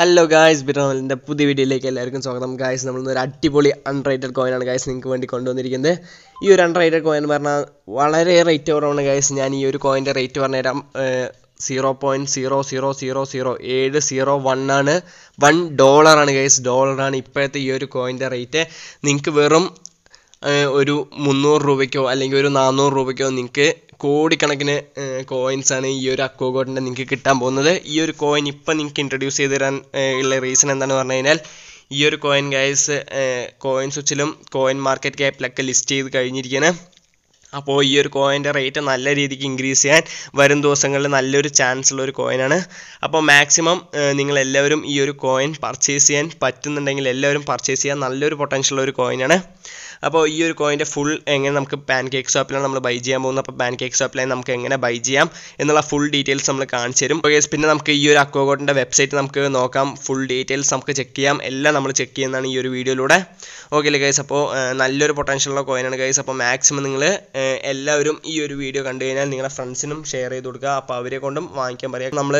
hello guys ബിറോമലിൻ്റെ പുതിയ വീഡിയോയിലേക്ക് എല്ലാവർക്കും സ്വാഗതം ഗായ്സ് ഒരു അടിപൊളി അൺറൈറ്റഡ് കോയിനാണ് ഗായ്സ് നിങ്ങൾക്ക് വേണ്ടി കൊണ്ടുവന്നിരിക്കുന്നത് ഈ ഒരു അൺറൈറ്റഡ് കോയിൻ പറഞ്ഞാൽ വളരെ റേറ്റ് കുറവാണ് ഗായ്സ് ഞാൻ ഈ ഒരു കോയിൻ്റെ റേറ്റ് പറഞ്ഞുതരാം zero point zero zero zero zero ഏഴ് സീറോ വൺ ആണ് വൺ ഡോളറാണ് ഗൈസ് ഡോളറാണ് ഇപ്പോഴത്തെ ഈ ഒരു കോയിൻ്റെ റേറ്റ് നിങ്ങൾക്ക് വെറും ഒരു മുന്നൂറ് രൂപയ്ക്കോ അല്ലെങ്കിൽ ഒരു നാനൂറ് രൂപയ്ക്കോ നിങ്ങൾക്ക് കോടിക്കണക്കിന് കോയിൻസാണ് ഈ ഒരു അക്കോഗോട്ടിൻ്റെ നിങ്ങൾക്ക് കിട്ടാൻ പോകുന്നത് ഈ ഒരു കോയിൻ ഇപ്പം നിങ്ങൾക്ക് ഇൻട്രൊഡ്യൂസ് ചെയ്ത് തരാൻ ഉള്ള റീസൺ എന്താണെന്ന് പറഞ്ഞു കഴിഞ്ഞാൽ ഈ ഒരു കോയിൻ ഗൈസ് കോയിൻ സ്വിച്ചിലും കോയിൻ മാർക്കറ്റ് ക്യാപ്പിലൊക്കെ ലിസ്റ്റ് ചെയ്ത് കഴിഞ്ഞിരിക്കുകയാണ് അപ്പോൾ ഈ ഒരു കോയിൻ്റെ റേറ്റ് നല്ല രീതിക്ക് ഇൻക്രീസ് ചെയ്യാൻ വരും ദിവസങ്ങളിൽ നല്ലൊരു ചാൻസ് ഉള്ള ഒരു കോയിനാണ് അപ്പോൾ മാക്സിമം നിങ്ങൾ എല്ലാവരും ഈ ഒരു കോയിൻ പർച്ചേസ് ചെയ്യാൻ പറ്റുന്നുണ്ടെങ്കിൽ എല്ലാവരും പർച്ചേസ് ചെയ്യാൻ നല്ലൊരു പൊട്ടൻഷ്യൽ ഉള്ള ഒരു കോയിനാണ് അപ്പോൾ ഈ ഒരു കോയിൻ്റെ ഫുൾ എങ്ങനെ നമുക്ക് പാൻ കേക്ക് ഷോപ്പിലാണ് നമ്മൾ ബൈ ചെയ്യാൻ പോകുന്നത് അപ്പോൾ പാൻ കേക്ക് ഷോപ്പിലായി നമുക്ക് എങ്ങനെ ബൈ ചെയ്യാം എന്നുള്ള ഫുൾ ഡീറ്റെയിൽസ് നമ്മൾ കാണിച്ചു തരും പിന്നെ നമുക്ക് ഈ ഒരു അക്കോഗോട്ടിൻ്റെ വെബ്സൈറ്റ് നമുക്ക് നോക്കാം ഫുൾ ഡീറ്റെയിൽസ് നമുക്ക് ചെക്ക് ചെയ്യാം എല്ലാം നമ്മൾ ചെക്ക് ചെയ്യുന്നതാണ് ഈ ഒരു വീഡിയോയിലൂടെ ഓക്കെ അല്ലേ ഗൈസ് അപ്പോൾ നല്ലൊരു പൊട്ടൻഷ്യലുള്ള കോയിനാണ് ഗൈസ് അപ്പോൾ മാക്സിമം നിങ്ങൾ എല്ലാവരും ഈ ഒരു വീഡിയോ കണ്ടു കഴിഞ്ഞാൽ നിങ്ങളുടെ ഫ്രണ്ട്സിനും ഷെയർ ചെയ്ത് കൊടുക്കുക അപ്പോൾ അവരെ കൊണ്ടും വാങ്ങിക്കാൻ പറയാം നമ്മൾ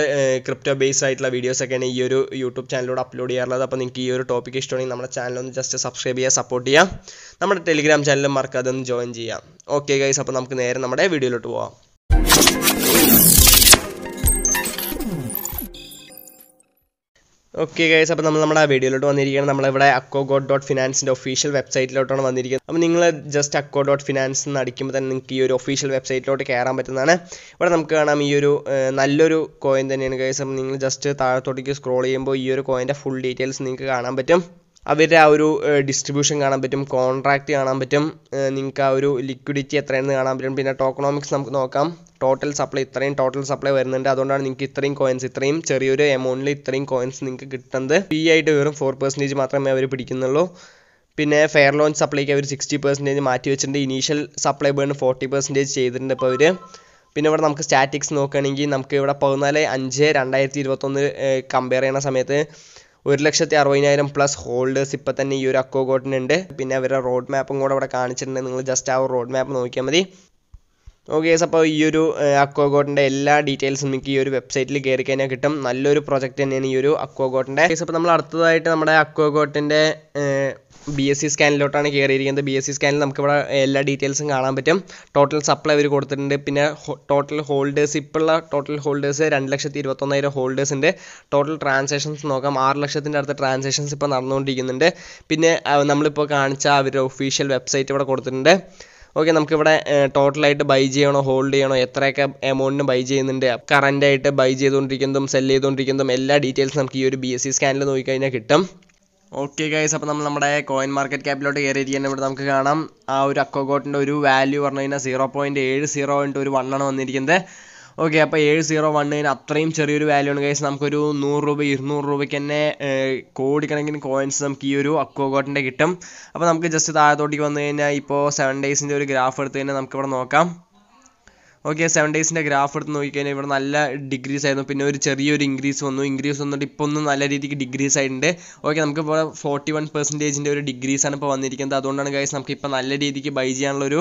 ക്രിപ്റ്റോ ബേസ്ഡ് ആയിട്ടുള്ള വീഡിയോസൊക്കെയാണ് ഈ ഒരു യൂട്യൂബ് ചാനലിലൂടെ അപ്ലോഡ് ചെയ്യാറുള്ളത് അപ്പോൾ നിങ്ങൾക്ക് ഈ ഒരു ടോപ്പിക് ഇഷ്ടമാണെങ്കിൽ നമ്മുടെ ചാനൽ ഒന്ന് ജസ്റ്റ് സബ്സ്ക്രൈബ് ചെയ്യുക സപ്പോർട്ട് ചെയ്യുക നമ്മുടെ ടെലിഗ്രാം ചാനലും മറക്കാതെ ഒന്ന് ജോയിൻ ചെയ്യാം ഓക്കെ ഗൈസ് അപ്പോൾ നമുക്ക് നേരെ നമ്മുടെ വീഡിയോയിലോട്ട് പോവാം ഓക്കെ ഗൈസ് അപ്പോൾ നമ്മൾ നമ്മുടെ വീഡിയോയിലോട്ട് വന്നിരിക്കുകയാണ് നമ്മളിവിടെ അക്കോ ഗോഡ് ഡോട്ട് ഫിനാൻസിൻ്റെ ഒഫീഷ്യൽ വെബ്സൈറ്റിലോട്ടാണ് വന്നിരിക്കുന്നത് അപ്പോൾ നിങ്ങൾ ജസ്റ്റ് അക്കോ ഡോട്ട് ഫിനാൻസ് എന്ന് അടിക്കുമ്പോൾ തന്നെ നിങ്ങൾക്ക് ഈ ഒരു ഒഫീഷ്യൽ വെബ്സൈറ്റിലോട്ട് കയറാൻ പറ്റുന്നതാണ് ഇവിടെ നമുക്ക് കാണാം ഈ ഒരു നല്ലൊരു കോയിൻ തന്നെയാണ് ഗൈസ് അപ്പം നിങ്ങൾ ജസ്റ്റ് താഴത്തോട്ടേക്ക് സ്ക്രോൾ ചെയ്യുമ്പോൾ ഈ ഒരു കോയിൻ്റെ ഫുൾ ഡീറ്റെയിൽസ് നിങ്ങൾക്ക് കാണാൻ പറ്റും അവരുടെ ആ ഒരു ഡിസ്ട്രിബ്യൂഷൻ കാണാൻ പറ്റും കോൺട്രാക്റ്റ് കാണാൻ പറ്റും നിങ്ങൾക്ക് ആ ഒരു ലിക്വിഡിറ്റി എത്രയാണെന്ന് കാണാൻ പറ്റും പിന്നെ ടോക്കണോമിക്സ് നമുക്ക് നോക്കാം ടോട്ടൽ സപ്ലൈ ഇത്രയും ടോട്ടൽ സപ്ലൈ വരുന്നുണ്ട് അതുകൊണ്ടാണ് നിങ്ങൾക്ക് ഇത്രയും കോയിൻസ് ഇത്രയും ചെറിയൊരു എമൗണ്ടിൽ ഇത്രയും കോയിൻസ് നിങ്ങൾക്ക് കിട്ടുന്നത് ഫീ ആയിട്ട് വെറും ഫോർ പെർസെൻറ്റേജ് മാത്രമേ അവർ പിടിക്കുന്നുള്ളൂ പിന്നെ ഫെയർ ലോഞ്ച് സപ്ലൈക്ക് അവർ സിക്സ്റ്റി പെർസെൻറ്റേജ് മാറ്റി വെച്ചിട്ടുണ്ട് initial supply burn forty percentage ചെയ്തിട്ടുണ്ട് ഇപ്പോൾ അവർ പിന്നെ ഇവിടെ നമുക്ക് സ്റ്റാറ്റിക്സ് നോക്കുകയാണെങ്കിൽ നമുക്ക് ഇവിടെ പതിനാല് അഞ്ച് രണ്ടായിരത്തി ഇരുപത്തൊന്ന് കമ്പയർ ചെയ്യുന്ന സമയത്ത് ഒരു ലക്ഷത്തി അറുപതിനായിരം പ്ലസ് ഹോൾഡേഴ്സ് ഇപ്പം തന്നെ ഈ ഒരു അക്കോ കോട്ടിനുണ്ട് പിന്നെ അവരുടെ റോഡ് മാപ്പും കൂടെ അവിടെ കാണിച്ചിട്ടുണ്ട് നിങ്ങൾ ജസ്റ്റ് ആ റോഡ് മാപ്പ് നോക്കിയാൽ മതി ഓക്കെ ഗൈസ് അപ്പോൾ ഈ ഒരു അക്വാഗോട്ടിൻ്റെ എല്ലാ ഡീറ്റെയിൽസും നിങ്ങൾക്ക് ഈ ഒരു വെബ്സൈറ്റിൽ കയറി കഴിഞ്ഞാൽ കിട്ടും നല്ലൊരു പ്രൊജക്റ്റ് തന്നെയാണ് ഈ ഒരു അക്വാഗോട്ടിൻ്റെ ഗൈസ് അപ്പോൾ നമ്മൾ അടുത്തതായിട്ട് നമ്മുടെ അക്വാഗോട്ടിൻ്റെ ബി എസ് സി സ്കാനിലോട്ടാണ് കയറിയിരിക്കുന്നത് ബി എസ് സി സ്കാനിൽ നമുക്കിവിടെ എല്ലാ ഡീറ്റെയിൽസും കാണാൻ പറ്റും ടോട്ടൽ സപ്ലൈ അവർ കൊടുത്തിട്ടുണ്ട് പിന്നെ ടോട്ടൽ ഹോൾഡേഴ്സ് ഇപ്പോഴുള്ള ടോട്ടൽ ഹോൾഡേഴ്സ് രണ്ട് ലക്ഷത്തി ഇരുപത്തൊന്നായിരം ഹോൾഡേഴ്സ് ഉണ്ട് ടോട്ടൽ ട്രാൻസാക്ഷൻസ് നോക്കാം ആറ് ലക്ഷത്തിൻ്റെ അടുത്ത് ട്രാൻസാക്ഷൻസ് ഇപ്പോൾ നടന്നുകൊണ്ടിരിക്കുന്നുണ്ട് പിന്നെ നമ്മളിപ്പോൾ കാണിച്ച അവരുടെ ഒഫീഷ്യൽ വെബ്സൈറ്റ് ഇവിടെ കൊടുത്തിട്ടുണ്ട് ഓക്കെ നമുക്കിവിടെ ടോട്ടലായിട്ട് ബൈ ചെയ്യണോ ഹോൾഡ് ചെയ്യണോ എത്രയൊക്കെ എമൗണ്ടിന് ബൈ ചെയ്യുന്നുണ്ട് കറൻറ്റായിട്ട് ആയിട്ട് ബൈ ചെയ്തുകൊണ്ടിരിക്കുന്നതും സെല് ചെയ്തുകൊണ്ടിരിക്കുന്നതും എല്ലാ ഡീറ്റെയിൽസ് നമുക്ക് ഈ ഒരു ബി എസ് സി സ്കാനിൽ നോക്കിക്കഴിഞ്ഞാൽ കിട്ടും ഓക്കെ ഗൈസ് അപ്പോൾ നമ്മൾ നമ്മുടെ കോയിൻ മാർക്കറ്റ് ക്യാപ്പിലോട്ട് കയറിയിരിക്കുന്നത് ഇവിടെ നമുക്ക് കാണാം ആ ഒരു അക്കോഗോട്ടിൻ്റെ ഒരു വാല്യൂ പറഞ്ഞു കഴിഞ്ഞാൽ സീറോ പോയിൻറ്റ് ഏഴ് സീറോ പോയിൻറ്റ് ഒരു വണ്ണാണ് വന്നിരിക്കുന്നത് ഓക്കെ അപ്പോൾ ഏഴ് സീറോ വണ്ണിന് അത്രയും ചെറിയൊരു വാല്യൂ ആണ് കേസ് നമുക്കൊരു നൂറ് രൂപ ഇരുന്നൂറ് രൂപയ്ക്ക് തന്നെ കോടിക്കണക്കിന് കോയിൻസ് നമുക്ക് ഈ ഒരു അക്വോഗോട്ടിൻ്റെ കിട്ടും അപ്പോൾ നമുക്ക് ജസ്റ്റ് താഴത്തോട്ടേക്ക് വന്നു കഴിഞ്ഞാൽ ഇപ്പോൾ സെവൻ ഡേയ്സിൻ്റെ ഒരു ഗ്രാഫ് എടുത്ത് കഴിഞ്ഞാൽ നമുക്കിവിടെ നോക്കാം ഓക്കെ സെവൻ ഡേയ്സിൻ്റെ ഗ്രാഫ് എടുത്ത് നോക്കിക്കഴിഞ്ഞാൽ ഇവിടെ നല്ല ഡിഗ്രീസ് ആയിരുന്നു പിന്നെ ഒരു ചെറിയൊരു ഇൻക്രീസ് വന്നു ഇൻക്രീസ് വന്നിട്ട് ഇപ്പോൾ ഒന്നും നല്ല രീതിക്ക് ഡിഗ്രീസ് ആയിട്ടുണ്ട് ഓക്കെ ഇപ്പോൾ ഫോർട്ടി വൺ പെർസെൻറ്റേജിൻ്റെ ഒരു ഡിഗ്രീസാണ് ഇപ്പോൾ വന്നിരിക്കുന്നത് അതുകൊണ്ടാണ് ഗൈസ് ഇപ്പോൾ നല്ല രീതിക്ക് ബൈ ചെയ്യാനുള്ള ഒരു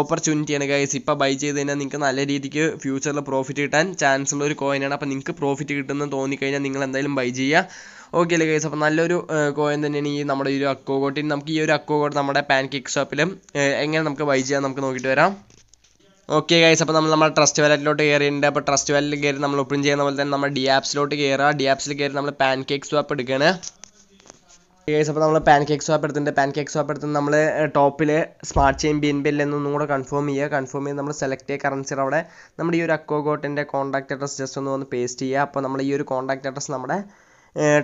ഓപ്പർച്യൂണിറ്റിയാണ് ഗൈസ് ഇപ്പോൾ ബൈ ചെയ്ത് കഴിഞ്ഞാൽ നിങ്ങൾക്ക് നല്ല രീതിക്ക് ഫ്യൂച്ചറിൽ പ്രോഫിറ്റ് കിട്ടാൻ ചാൻസ് ഉള്ള ഒരു കോയിനാണ് അപ്പോൾ നിങ്ങൾക്ക് പ്രോഫിറ്റ് കിട്ടുമെന്ന് തോന്നിക്കഴിഞ്ഞാൽ നിങ്ങൾ എന്തായാലും ബൈ ചെയ്യുക ഓക്കെ അല്ലേ ഗൈസ് അപ്പോൾ നല്ലൊരു കോയിൻ തന്നെയാണ് ഈ നമ്മുടെ ഈ ഒരു അക്കോ കോട്ടിൻ നമുക്ക് ഈ ഒരു അക്കോ കോട്ട് നമ്മുടെ പാൻ കേക്ക് ഷോപ്പിലും എങ്ങനെ നമുക്ക് ബൈ ചെയ്യാം നമുക്ക് നോക്കിയിട്ട് വരാം ഓക്കെ ഗൈസ് അപ്പോൾ നമ്മൾ നമ്മുടെ ട്രസ്റ്റ് വാലറ്റിലോട്ട് കയറിയിട്ടുണ്ട് അപ്പോൾ ട്രസ്റ്റ് വാലറ്റിൽ കയറി നമ്മൾ ഓപ്പൺ ചെയ്യുന്ന പോലെ തന്നെ നമ്മൾ ഡി ആപ്സിലോട്ട് കയറുക ഡി ആപ്സിൽ കയറി നമ്മൾ പാൻ കേക്ക് സ്വാപ്പ് എടുക്കുകയാണ് ഗൈസ് അപ്പോൾ നമ്മൾ പാൻ കേക്ക് സ്വാപ്പ് എടുത്തിട്ടുണ്ട് പാൻ കേക്ക് സ്വാപ്പ് എടുത്ത് നമ്മൾ ടോപ്പിൽ smart chain B N B L എന്നൊന്നും കൂടെ കൺഫേം ചെയ്യുക കൺഫേം ചെയ്ത് നമ്മൾ സെലക്ട് ചെയ്യുക കറൻസിയുടെ അവിടെ നമ്മുടെ ഈ ഒരു അക്കോ കോട്ടിൻ്റെ കോൺടാക്ട് അഡ്രസ് ജസ്റ്റ് ഒന്ന് വന്ന് പേസ്റ്റ് ചെയ്യുക അപ്പോൾ നമ്മൾ ഈ ഒരു കോൺടാക്ട് അഡ്രസ് നമ്മുടെ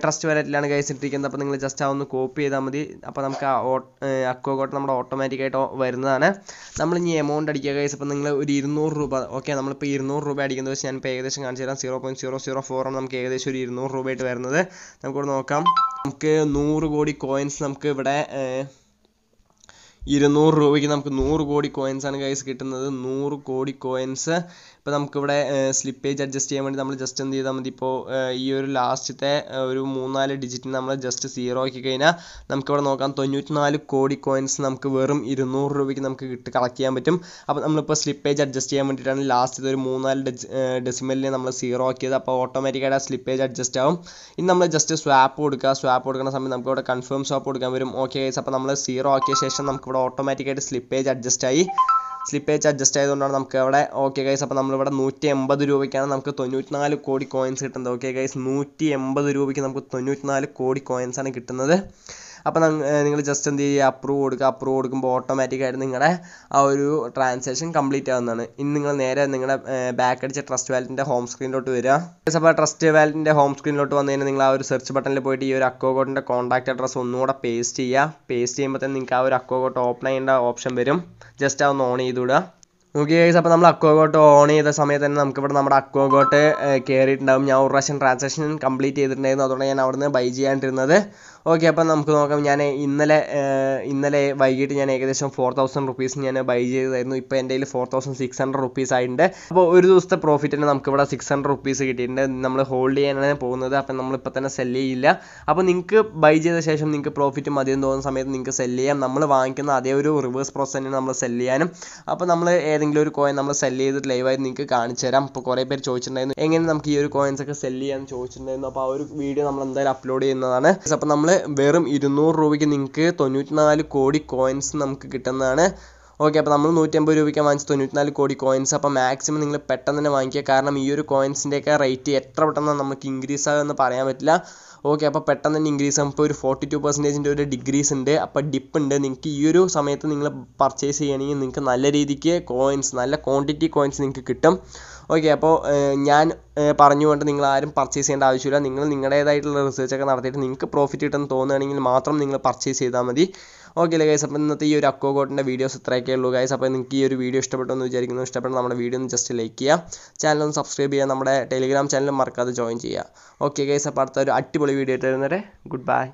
ട്രസ്റ്റ് വാലറ്റിലാണ് ഗൈസ് ഇട്ടിരിക്കുന്നത് അപ്പോൾ നിങ്ങൾ ജസ്റ്റ് അതൊന്ന് കോപ്പി ചെയ്താൽ മതി അപ്പോൾ നമുക്ക് ആ അക്കോ കോട്ട് നമ്മുടെ ഓട്ടോമാറ്റിക്കായിട്ട് വരുന്നതാണ് നമ്മൾ ഇനി എമൗണ്ട് അടിക്കുക ഗൈസ് ഇപ്പോൾ നിങ്ങൾ ഒരു ഇരുന്നൂറ് രൂപ ഓക്കെ നമ്മളിപ്പോൾ ഇരുന്നൂറ് രൂപ അടിക്കുന്നത് വെച്ച് ഞാനിപ്പോൾ ഏകദേശം കാണിച്ചു തരാം സീറോ പോയിൻറ്റ് സീറോ സീറോ ആണ് നമുക്ക് ഏകദേശം ഒരു ഇരുന്നൂറ് രൂപയായിട്ട് വരുന്നത് നമുക്കിവിടെ നോക്കാം നമുക്ക് നൂറ് കോടി കോയിൻസ് നമുക്ക് ഇവിടെ ഇരുന്നൂറ് രൂപയ്ക്ക് നമുക്ക് നൂറ് കോടി കോയിൻസ് ആണ് കൈസ് കിട്ടുന്നത് നൂറ് കോടി കോയിൻസ് ഇപ്പോൾ നമുക്കിവിടെ സ്ലിപ്പേജ് അഡ്ജസ്റ്റ് ചെയ്യാൻ വേണ്ടി നമ്മൾ ജസ്റ്റ് എന്ത് ചെയ്താൽ മതി ഇപ്പോൾ ഈ ഒരു ലാസ്റ്റത്തെ ഒരു മൂന്നാല് ഡിജിറ്റ് നമ്മൾ ജസ്റ്റ് സീറോ ആക്കി കഴിഞ്ഞാൽ നമുക്കിവിടെ നോക്കാം തൊണ്ണൂറ്റിനാല് കോടി കോയിൻസ് നമുക്ക് വെറും ഇരുന്നൂറ് രൂപയ്ക്ക് നമുക്ക് കിട്ട് കളക്ട് ചെയ്യാൻ പറ്റും അപ്പോൾ നമ്മളിപ്പോൾ സ്ലിപ്പേജ് അഡ്ജസ്റ്റ് ചെയ്യാൻ വേണ്ടിയിട്ടാണ് ലാസ്റ്റ് ഒരു മൂന്നാല് ഡെസിമലിനെ നമ്മൾ സീറോ ആക്കിയത് അപ്പോൾ ഓട്ടോമാറ്റിക്കായിട്ട് ആ സ്ലിപ്പേജ് അഡ്ജസ്റ്റ് ആവും ഇനി നമ്മൾ ജസ്റ്റ് സ്വാപ്പ് കൊടുക്കുക സ്വാപ്പ് കൊടുക്കുന്ന സമയത്ത് നമുക്കിവിടെ കൺഫേം സ്വാപ്പ് കൊടുക്കാൻ വരും ഓക്കെ അപ്പോൾ നമ്മൾ സീറോ ആക്കിയ ശേഷം നമുക്ക് ഇവിടെ ഓട്ടോമാറ്റിക്കായിട്ട് സ്ലിപ്പേജ് അഡ്ജസ്റ്റ് ആയി സ്ലിപ്പേജ് അഡ്ജസ്റ്റ് ആയതുകൊണ്ടാണ് നമുക്ക് അവിടെ ഓക്കെ ഗൈസ് അപ്പോൾ നമ്മളിവിടെ നൂറ്റി എൺപത് രൂപയ്ക്കാണ് നമുക്ക് തൊണ്ണൂറ്റിനാല് കോടി കോയിൻസ് കിട്ടുന്നത് ഓക്കെ ഗൈസ് നൂറ്റി എൺപത് രൂപയ്ക്ക് നമുക്ക് തൊണ്ണൂറ്റിനാല് കോടി കോയിൻസാണ് കിട്ടുന്നത് അപ്പോൾ നിങ്ങൾ ജസ്റ്റ് എന്ത് ചെയ്യുക അപ്രൂവ് കൊടുക്കുക അപ്രൂവ് കൊടുക്കുമ്പോൾ ഓട്ടോമാറ്റിക്കായിട്ട് നിങ്ങളുടെ ആ ഒരു ട്രാൻസാക്ഷൻ കംപ്ലീറ്റ് ആവുന്നതാണ് ഇനി നിങ്ങൾ നേരെ നിങ്ങളുടെ ബാക്ക് അടിച്ച ട്രസ്റ്റ് വാലറ്റിൻ്റെ ഹോം സ്ക്രീനിലോട്ട് വരിക അപ്പോൾ ട്രസ്റ്റ് വാലറ്റിൻ്റെ ഹോം സ്ക്രീനിലോട്ട് വന്നു കഴിഞ്ഞാൽ നിങ്ങൾ ആ ഒരു സെർച്ച് ബട്ടണിൽ പോയിട്ട് ഈ ഒരു അക്കോകോട്ടിൻ്റെ കോൺടാക്ട് അഡ്രസ്സ് ഒന്നുകൂടെ പേസ്റ്റ് ചെയ്യുക പേസ്റ്റ് ചെയ്യുമ്പോൾ തന്നെ നിങ്ങൾക്ക് ആ ഒരു അക്കോകോട്ട് ഓപ്പൺ ചെയ്യേണ്ട ഓപ്ഷൻ വരും ജസ്റ്റ് അതൊന്ന് ഓൺ വിടുക നോക്കി ഗൈസ് അപ്പോൾ നമ്മൾ അക്കോ ഗോട്ട് ഓൺ ചെയ്ത സമയത്ത് തന്നെ നമുക്കിവിടെ നമ്മുടെ അക്കോ ഗോട്ട് കയറിയിട്ടുണ്ടാവും ഞാൻ ഒരു പ്രാവശ്യം ട്രാൻസാക്ഷൻ കംപ്ലീറ്റ് ചെയ്തിട്ടുണ്ടായിരുന്നു അതുകൊണ്ട് ഞാൻ അവിടുന്ന് ബൈ ചെയ്യാണ്ടിരുന്നത് ഓക്കെ അപ്പം നമുക്ക് നോക്കാം ഞാൻ ഇന്നലെ ഇന്നലെ വൈകിട്ട് ഞാൻ ഏകദേശം ഫോർ തൗസൻഡ് റുപ്പീസ് ഞാൻ ബൈ ചെയ്തായിരുന്നു ഇപ്പോൾ എൻ്റെ കയ്യിൽ four thousand six hundred rupees ആയിട്ടുണ്ട് അപ്പോൾ ഒരു ദിവസത്തെ പ്രോഫിറ്റിന് നമുക്കിവിടെ സിക്സ് ഹൺഡ്രഡ് റുപ്പീസ് കിട്ടിയിട്ടുണ്ട് നമ്മൾ ഹോൾഡ് ചെയ്യാനാണ് പോകുന്നത് അപ്പം നമ്മളിപ്പോൾ തന്നെ സെല്ല് ചെയ്യില്ല അപ്പോൾ നിങ്ങൾക്ക് ബൈ ചെയ്ത ശേഷം നിങ്ങൾക്ക് പ്രോഫിറ്റ് മതിയെന്ന് തോന്നുന്ന സമയത്ത് നിങ്ങൾക്ക് സെല്ല് ചെയ്യാം നമ്മൾ വാങ്ങിക്കുന്ന അതേ ഒരു റിവേഴ്സ് പ്രോസസ്സ് തന്നെ നമ്മൾ സെല്ല് ചെയ്യാനും അപ്പോൾ നമ്മൾ ഏതെങ്കിലും ഒരു കോയിൻ നമ്മൾ സെല്ല് ചെയ്തിട്ട് ലൈവായി നിങ്ങൾക്ക് കാണിച്ചു തരാം അപ്പോൾ കുറേ പേര് ചോദിച്ചിട്ടുണ്ടായിരുന്നു എങ്ങനെ നമുക്ക് ഈ ഒരു കോയിൻസ് ഒക്കെ സെല്ല് ചെയ്യാമെന്ന് ചോദിച്ചിട്ടുണ്ടായിരുന്നു അപ്പോൾ ആ ഒരു വീഡിയോ നമ്മൾ എന്തായാലും അപ്ലോഡ് ചെയ്യുന്നതാണ് അപ്പോൾ നമ്മൾ വെറും ഇരുന്നൂറ് രൂപയ്ക്ക് നിങ്ങൾക്ക് തൊണ്ണൂറ്റിനാല് കോടി കോയിൻസ് നമുക്ക് കിട്ടുന്നതാണ് ഓക്കെ അപ്പോൾ നമ്മൾ നൂറ്റമ്പത് രൂപയ്ക്ക് വാങ്ങിച്ച തൊണ്ണൂറ്റിനാല് കോടി കോയിൻസ് അപ്പോൾ മാക്സിമം നിങ്ങൾ പെട്ടെന്ന് തന്നെ വാങ്ങിക്കുക കാരണം ഈ ഒരു കോയിൻസിൻ്റെയൊക്കെ റേറ്റ് എത്ര പെട്ടെന്ന് നമുക്ക് ഇൻക്രീസ് ആകുമെന്ന് പറയാൻ പറ്റില്ല ഓക്കെ അപ്പോൾ പെട്ടെന്ന് തന്നെ ഇൻക്രീസ് ആകും ഇപ്പോൾ ഒരു ഫോർട്ടി ടു പെർസെൻറ്റേജിൻ്റെ ഒരു ഡിഗ്രീസ് ഉണ്ട് അപ്പോൾ ഡിപ്പ് ഉണ്ട് നിങ്ങൾക്ക് ഈ ഒരു സമയത്ത് നിങ്ങൾ പർച്ചേസ് ചെയ്യണമെങ്കിൽ നിങ്ങൾക്ക് നല്ല രീതിക്ക് കോയിൻസ് നല്ല ക്വാണ്ടിറ്റി കോയിൻസ് നിങ്ങൾക്ക് കിട്ടും ഓക്കെ അപ്പോൾ ഞാൻ പറഞ്ഞുകൊണ്ട് നിങ്ങൾ ആരും പർച്ചേസ് ചെയ്യേണ്ട ആവശ്യമില്ല നിങ്ങൾ നിങ്ങളുടേതായിട്ടുള്ള റിസർച്ചൊക്കെ നടത്തിയിട്ട് നിങ്ങൾക്ക് പ്രോഫിറ്റ് കിട്ടുമെന്ന് തോന്നുകയാണെങ്കിൽ മാത്രം നിങ്ങൾ പർച്ചേസ് ചെയ്താൽ മതി ഓക്കെ അല്ലേ ഗൈസ് അപ്പോൾ ഇന്നത്തെ ഈ ഒരു അക്കോ കോട്ടിൻ്റെ വീഡിയോസ് ഇത്രയൊക്കെ ഉള്ളൂ ഗൈസ് അപ്പോൾ നിങ്ങൾക്ക് ഈ ഒരു വീഡിയോ ഇഷ്ടപ്പെട്ടു എന്ന് വിചാരിക്കുന്നു ഇഷ്ടപ്പെട്ട നമ്മുടെ വീഡിയോ ഒന്ന് ജസ്റ്റ് ലൈക്ക് ചെയ്യുക ചാനൽ ഒന്ന് സബ്സ്ക്രൈബ് ചെയ്യുക നമ്മുടെ ടെലിഗ്രാം ചാനലും മറക്കാതെ ജോയിൻ ചെയ്യുക ഓക്കെ ഗൈസ് അപ്പോൾ അടുത്ത ഒരു അടിപൊളി വീഡിയോ ആയിട്ട് വരുന്നവരെ ഗുഡ് ബൈ